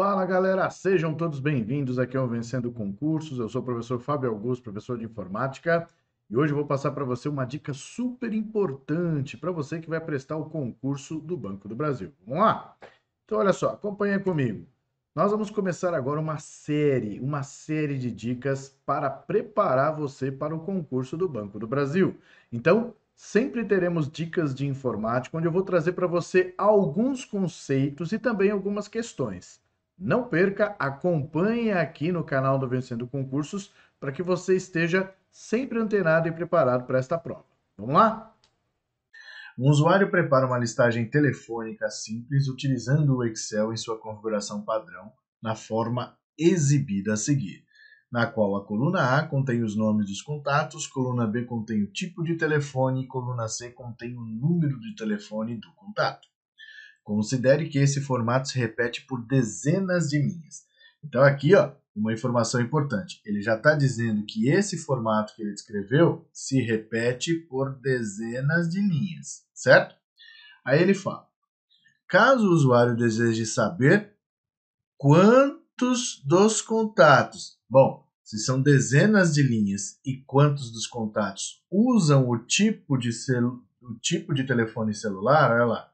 Fala galera, sejam todos bem-vindos aqui ao Vencendo Concursos. Eu sou o professor Fábio Augusto, professor de informática, e hoje eu vou passar para você uma dica super importante para você que vai prestar o concurso do Banco do Brasil. Vamos lá? Então, olha só, acompanha comigo. Nós vamos começar agora uma série, uma série de dicas para preparar você para o concurso do Banco do Brasil. Então, sempre teremos dicas de informática, onde eu vou trazer para você alguns conceitos e também algumas questões. Não perca, acompanhe aqui no canal do Vencendo Concursos para que você esteja sempre antenado e preparado para esta prova. Vamos lá? Um usuário prepara uma listagem telefônica simples utilizando o Excel em sua configuração padrão na forma exibida a seguir, na qual a coluna A contém os nomes dos contatos, coluna B contém o tipo de telefone e coluna C contém o número de telefone do contato. Considere que esse formato se repete por dezenas de linhas. Então aqui, ó, uma informação importante. Ele já está dizendo que esse formato que ele descreveu se repete por dezenas de linhas, certo? Aí ele fala: caso o usuário deseje saber quantos dos contatos, bom, se são dezenas de linhas e quantos dos contatos usam o tipo de, celu, o tipo de telefone celular, olha lá,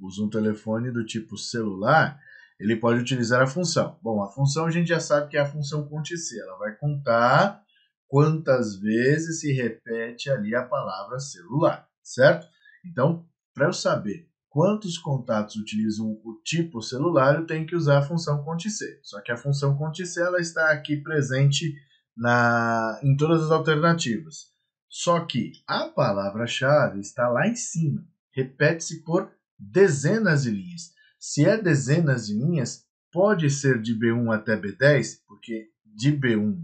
usa um telefone do tipo celular, ele pode utilizar a função. Bom, a função a gente já sabe que é a função conte-se. Ela vai contar quantas vezes se repete ali a palavra celular, certo? Então, para eu saber quantos contatos utilizam o tipo celular, eu tenho que usar a função conte-se. Só que a função conte-se ela está aqui presente na, em todas as alternativas. Só que a palavra-chave está lá em cima. Repete-se por dezenas de linhas. Se é dezenas de linhas, pode ser de B1 até B10, porque de B1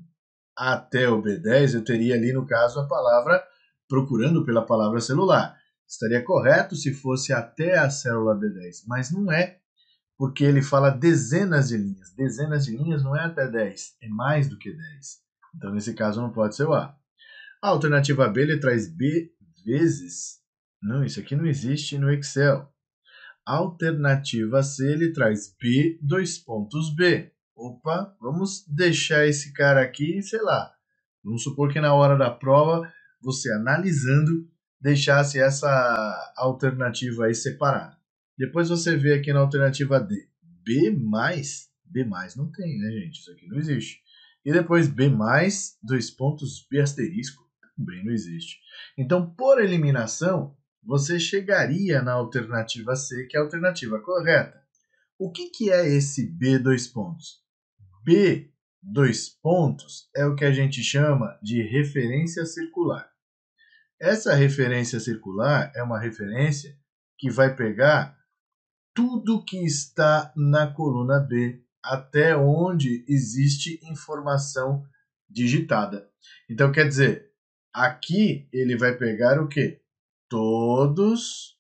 até o B10 eu teria ali no caso a palavra procurando pela palavra celular. Estaria correto se fosse até a célula B10, mas não é, porque ele fala dezenas de linhas. Dezenas de linhas não é até 10, é mais do que 10. Então nesse caso não pode ser o A. A alternativa B ele traz B vezes. Não, isso aqui não existe no Excel. Alternativa C, ele traz P, dois pontos B. Opa, vamos deixar esse cara aqui, sei lá. Vamos supor que na hora da prova, você analisando, deixasse essa alternativa aí separada. Depois você vê aqui na alternativa D, B+, B+, não tem, né, gente? Isso aqui não existe. E depois B+, dois pontos, B asterisco, também não existe. Então, por eliminação, você chegaria na alternativa C, que é a alternativa correta. O que, que é esse B dois pontos? B dois pontos é o que a gente chama de referência circular. Essa referência circular é uma referência que vai pegar tudo que está na coluna B até onde existe informação digitada. Então quer dizer, aqui ele vai pegar o que? todos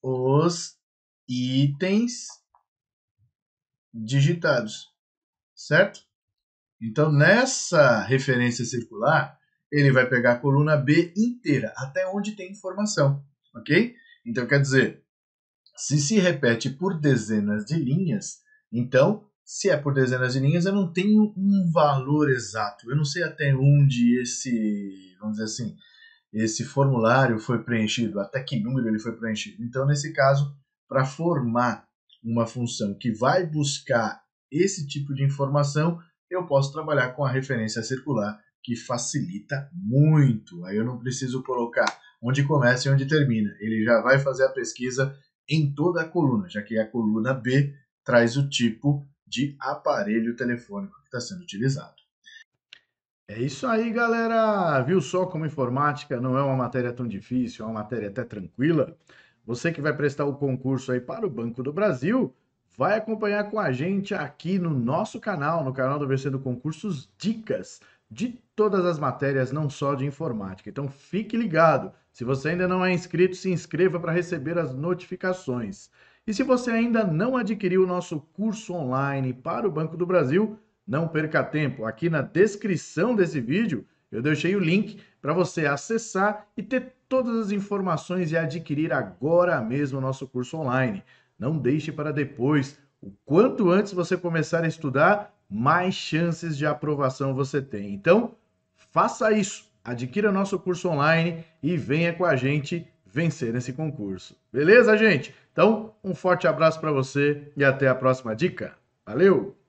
os itens digitados, certo? Então, nessa referência circular, ele vai pegar a coluna B inteira, até onde tem informação, ok? Então, quer dizer, se se repete por dezenas de linhas, então, se é por dezenas de linhas, eu não tenho um valor exato, eu não sei até onde esse, vamos dizer assim, esse formulário foi preenchido, até que número ele foi preenchido. Então, nesse caso, para formar uma função que vai buscar esse tipo de informação, eu posso trabalhar com a referência circular, que facilita muito. Aí eu não preciso colocar onde começa e onde termina. Ele já vai fazer a pesquisa em toda a coluna, já que a coluna B traz o tipo de aparelho telefônico que está sendo utilizado. É isso aí, galera! Viu só como informática não é uma matéria tão difícil, é uma matéria até tranquila? Você que vai prestar o concurso aí para o Banco do Brasil, vai acompanhar com a gente aqui no nosso canal, no canal do Vencendo Concursos Dicas de todas as matérias, não só de informática. Então fique ligado! Se você ainda não é inscrito, se inscreva para receber as notificações. E se você ainda não adquiriu o nosso curso online para o Banco do Brasil, não perca tempo. Aqui na descrição desse vídeo eu deixei o link para você acessar e ter todas as informações e adquirir agora mesmo o nosso curso online. Não deixe para depois. O quanto antes você começar a estudar, mais chances de aprovação você tem. Então, faça isso. Adquira nosso curso online e venha com a gente vencer esse concurso. Beleza, gente? Então, um forte abraço para você e até a próxima dica. Valeu!